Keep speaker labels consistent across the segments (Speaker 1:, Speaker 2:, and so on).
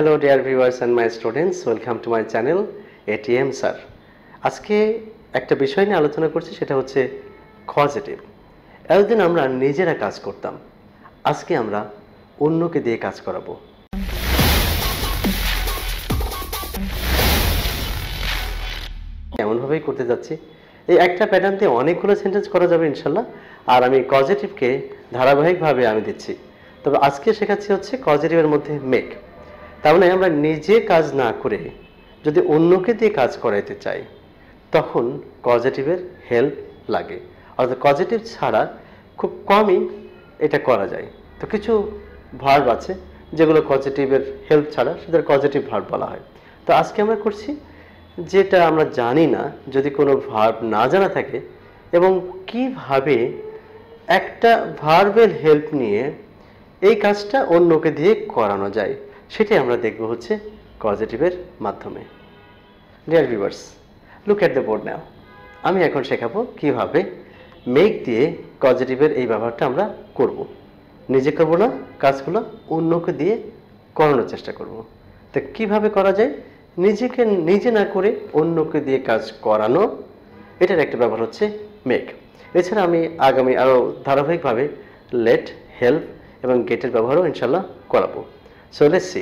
Speaker 1: Hello dear viewers and my students welcome to my channel ATM sir আজকে একটা বিষয় নিয়ে আলোচনা করছি সেটা হচ্ছে কজেটিভ এতদিন আমরা নিজেরা কাজ করতাম আজকে আমরা অন্যকে দিয়ে কাজ করাবো এমনভাবেই করতে যাচ্ছি এই একটা প্যাটার্ন অনেকগুলো সেন্টেন্স করা যাবে ইনশাল্লাহ আর আমি কজেটিভকে ধারাবাহিকভাবে আমি দিচ্ছি তবে আজকে শেখাচ্ছি হচ্ছে কজেটিভের মধ্যে মেক তার মানে আমরা নিজে কাজ না করে যদি অন্যকে দিয়ে কাজ করাইতে চাই তখন কজেটিভের হেল্প লাগে অর্থাৎ কজেটিভ ছাড়া খুব কমই এটা করা যায় তো কিছু ভার্ব আছে যেগুলো কজেটিভের হেল্প ছাড়া সেটা কজেটিভ ভার্ব বলা হয় তো আজকে আমরা করছি যেটা আমরা জানি না যদি কোনো ভার্ব না জানা থাকে এবং কিভাবে একটা ভার্বের হেল্প নিয়ে এই কাজটা অন্যকে দিয়ে করানো যায় সেটাই আমরা দেখব হচ্ছে কজেটিভের মাধ্যমে dear viewers look at the board now আমি এখন শেখাবো কিভাবে মেক দিয়ে কজেটিভের এই ব্যবহারটা আমরা করব। নিজে করবো না কাজগুলো অন্যকে দিয়ে করানোর চেষ্টা করব। তো কিভাবে করা যায় নিজেকে নিজে না করে অন্যকে দিয়ে কাজ করানো এটার একটা ব্যাপার হচ্ছে মেক এছাড়া আমি আগামী আরও ধারাবাহিকভাবে লেট হেল্প এবং গেটের ব্যবহারও ইনশাল্লাহ করাবো সো লেটস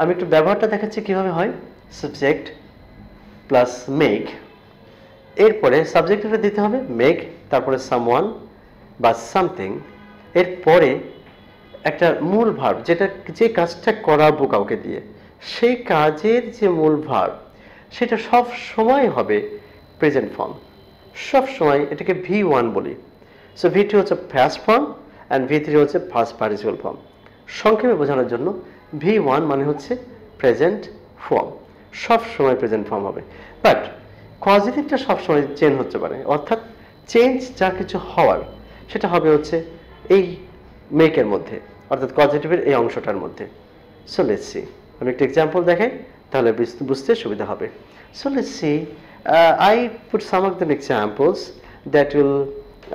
Speaker 1: আমি একটু ব্যবহারটা দেখাচ্ছি কিভাবে হয় সাবজেক্ট প্লাস মেক এরপরে সাবজেক্টটা দিতে হবে মেক তারপরে সামওয়ান বা সামথিং এরপরে একটা মূল ভাব যেটা যে কাজটা করাবো কাউকে দিয়ে সেই কাজের যে মূল ভাব সেটা সব সময় হবে প্রেজেন্ট ফর্ম সব সময় এটাকে ভি ওয়ান বলি সো ভি টু হচ্ছে first form and V three হচ্ছে ফার্স্ট পার্টিসিপাল ফর্ম সংক্ষেপে বোঝানোর জন্য ভি ওয়ান মানে হচ্ছে প্রেজেন্ট ফর্ম সব সময় প্রেজেন্ট ফর্ম হবে বাট কজিটিভটা সবসময় চেঞ্জ হতে পারে অর্থাৎ চেঞ্জ যা কিছু হওয়ার সেটা হবে হচ্ছে এই মেকের মধ্যে অর্থাৎ কজিটিভের এই অংশটার মধ্যে সো লেটস সি আমি একটা এক্সাম্পল দেখাই তাহলে বুঝতে সুবিধা হবে so let's see I put some of the examples that will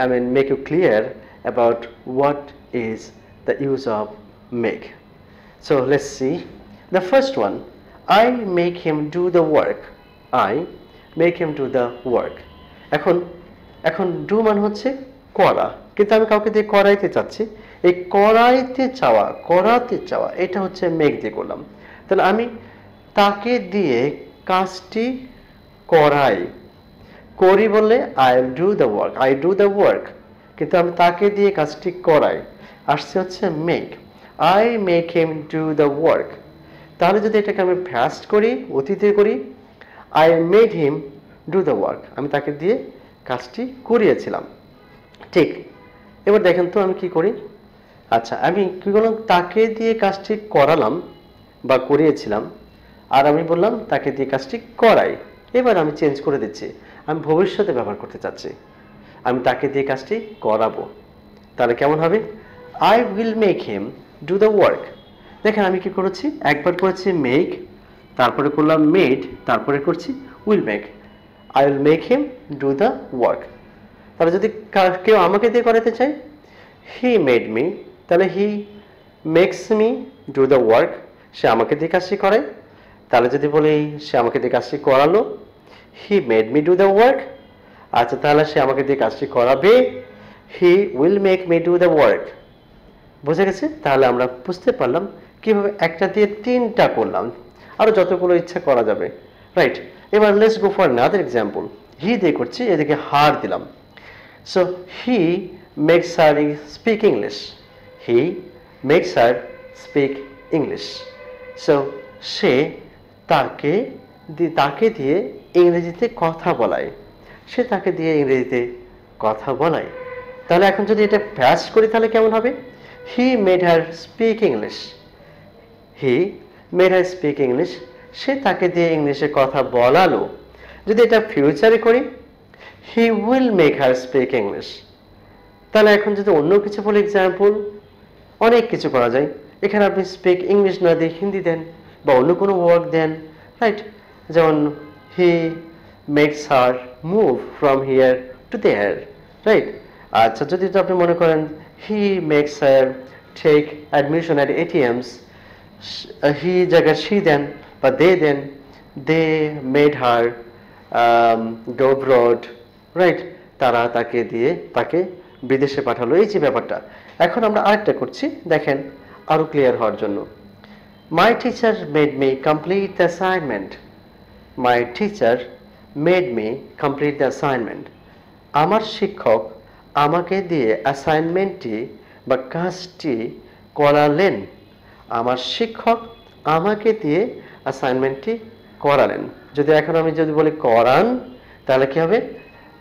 Speaker 1: I mean make you clear about what is the use of make. So let's see. The first one, I make him do the work. I make him do the work. এখন এখন do মানে হচ্ছে করা কিন্তু আমি কাউকে দিয়ে করাইতে চাচ্ছি এই করাইতে চাওয়া করাতে চাওয়া এটা হচ্ছে মেক দিয়ে করলাম তাহলে আমি তাকে দিয়ে কাজটি করাই করি বলে I will do the work I do the work কিন্তু আমি তাকে দিয়ে কাজটি করাই আসছে হচ্ছে make I make him do the work তাহলে যদি এটাকে আমি ফ্যাস্ট করি অতীতে করি I made him do the work আমি তাকে দিয়ে কাজটি করিয়েছিলাম ঠিক এবার দেখেন তো আমি কি করি আচ্ছা আমি কী করলাম তাকে দিয়ে কাজটি করালাম বা করিয়েছিলাম আর আমি বললাম তাকে দিয়ে কাজটি করাই এবার আমি চেঞ্জ করে দিচ্ছি আমি ভবিষ্যতে ব্যবহার করতে চাচ্ছি আমি তাকে দিয়ে কাজটি করাবো তাহলে কেমন হবে I will make him do the work দেখেন আমি কি করেছি একবার করেছি মেক তারপরে করলাম মেড তারপরে করছি will make I will make him do the work তাহলে যদি কেউ আমাকে দিয়ে করাতে চাই হি মেড মি তাহলে he makes me do the work সে আমাকে দিয়ে কাজটি করে তাহলে যদি বলি সে আমাকে দিয়ে কাজটি করালো he made me do the work আচ্ছা তাহলে সে আমাকে দিয়ে কাজটি করাবে he will make me do the work বুঝে গেছে তাহলে আমরা বুঝতে পারলাম কিভাবে একটা দিয়ে তিনটা করলাম আরও যতগুলো ইচ্ছা করা যাবে রাইট এবার let's go for another example he দিয়ে করছি এদিকে হার দিলাম so he makes her speak English he makes her speak English so সে তাকে তাকে দিয়ে ইংরেজিতে কথা বলায় সে তাকে দিয়ে ইংরেজিতে কথা বলায় তাহলে এখন যদি এটা প্যাচ করি তাহলে কেমন হবে he made her speak English he made her speak English সে তাকে দিয়ে ইংলিশে কথা বলালো যদি এটা ফিউচারে করি he will make her speak English তাহলে এখন যদি অন্য কিছু বলে এক্সাম্পল অনেক কিছু করা যায় এখানে আপনি স্পিক ইংলিশ না দিয়ে হিন্দি দেন বা অন্য কোনো ওয়ার্ক দেন রাইট যেমন he makes her move from here to there right আচ্ছা যদি আপনি মনে করেন he makes her take admission at ATMs. Uh, he, Jagat, she then, but they then, they made her um, go abroad, right? তারা তাকে দিয়ে তাকে বিদেশে পাঠালো এই যে ব্যাপারটা এখন আমরা আরেকটা করছি দেখেন আরও ক্লিয়ার হওয়ার জন্য my teacher made me complete the assignment my teacher made me complete the assignment আমার শিক্ষক আমাকে দিয়ে অ্যাসাইনমেন্টটি বা কাজটি করালেন আমার শিক্ষক আমাকে দিয়ে অ্যাসাইনমেন্টটি করালেন যদি এখন আমি যদি বলি করান তাহলে কী হবে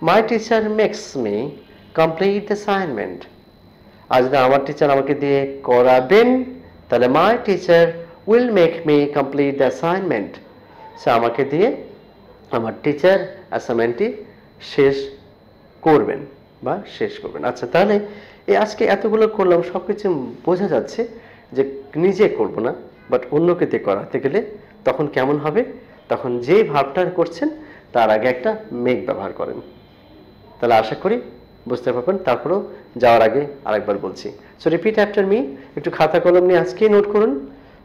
Speaker 1: my teacher makes me complete assignment আর যদি আমার টিচার আমাকে দিয়ে করাবেন তাহলে my teacher will make me complete the assignment সে আমাকে দিয়ে আমার টিচার অ্যাসাইনমেন্টটি শেষ করবেন বা শেষ করবেন আচ্ছা তাহলে এই আজকে এতগুলো করলাম সব কিছু বোঝা যাচ্ছে যে নিজে করব না বাট অন্যকে দিয়ে করাতে গেলে তখন কেমন হবে তখন যে ভাবটা করছেন তার আগে একটা মেঘ ব্যবহার করেন তাহলে আশা করি বুঝতে পারবেন তারপরেও যাওয়ার আগে আরেকবার বলছি সো রিপিট অ্যাপটার মি একটু খাতা কলম নিয়ে আজকেই নোট করুন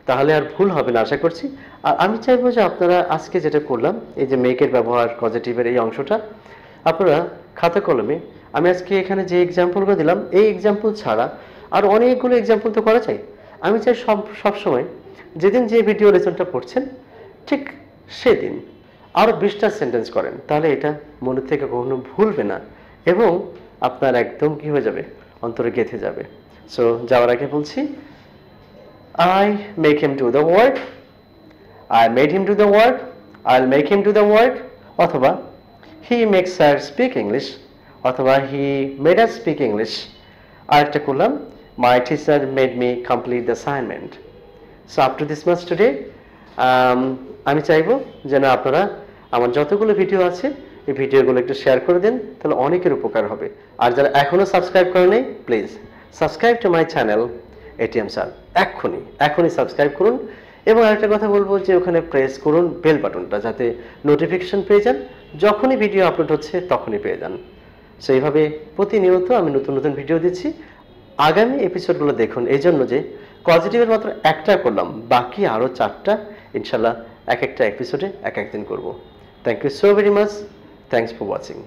Speaker 1: তাহলে আর ভুল হবে না আশা করছি আর আমি চাইবো যে আপনারা আজকে যেটা করলাম এই যে মেকের ব্যবহার পজিটিভের এই অংশটা আপনারা খাতা কলমে আমি আজকে এখানে যে এক্সাম্পলগুলো দিলাম এই এক্সাম্পল ছাড়া আর অনেকগুলো এক্সাম্পল তো করা চাই আমি চাই সব সবসময় যেদিন যে ভিডিও লেসনটা পড়ছেন ঠিক সেদিন আরও বিশটা সেন্টেন্স করেন তাহলে এটা মনে থেকে কখনো ভুলবে না এবং আপনার একদম কি হয়ে যাবে অন্তরে গেঁথে যাবে সো যাওয়ার আগে বলছি I make him to the work I made him to the work I make him to the work অথবা he makes her speak English অথবা he made her speak English আরেকটা করলাম my teacher made me complete the assignment so up to this মাস today আমি চাইবো যেন আপনারা আমার যতগুলো ভিডিও আছে এই ভিডিওগুলো একটু শেয়ার করে দিন তাহলে অনেকের উপকার হবে আর যারা এখনও সাবস্ক্রাইব করে নেই please subscribe to my channel ATM sir এক্ষুনি এখনই সাবস্ক্রাইব করুন এবং আরেকটা কথা বলবো যে ওখানে প্রেস করুন বেল বাটনটা যাতে নোটিফিকেশন পেয়ে যান যখনই ভিডিও আপলোড হচ্ছে তখনই পেয়ে যান সো এইভাবে প্রতিনিয়ত আমি নতুন নতুন ভিডিও দিচ্ছি আগামী এপিসোডগুলো দেখুন এই জন্য যে পজিটিভের মাত্র একটা করলাম বাকি আরও চারটা ইনশাল্লাহ এক একটা এপিসোডে এক একদিন করব thank you so very much thanks for watching